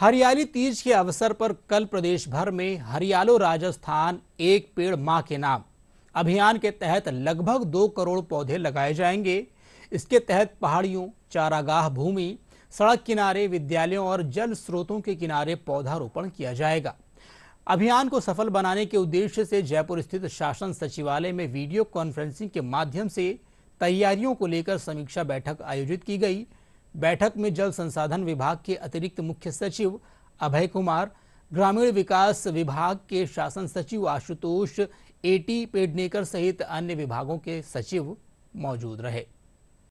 हरियाली तीज के अवसर पर कल प्रदेश भर में हरियालो राजस्थान एक पेड़ मां के नाम अभियान के तहत लगभग दो करोड़ पौधे लगाए जाएंगे इसके तहत पहाड़ियों चारागाह भूमि सड़क किनारे विद्यालयों और जल स्रोतों के किनारे पौधारोपण किया जाएगा अभियान को सफल बनाने के उद्देश्य से जयपुर स्थित शासन सचिवालय में वीडियो कॉन्फ्रेंसिंग के माध्यम से तैयारियों को लेकर समीक्षा बैठक आयोजित की गई बैठक में जल संसाधन विभाग के अतिरिक्त मुख्य सचिव अभय कुमार ग्रामीण विकास विभाग के शासन सचिव आशुतोष एटी पेडनेकर सहित अन्य विभागों के सचिव मौजूद रहे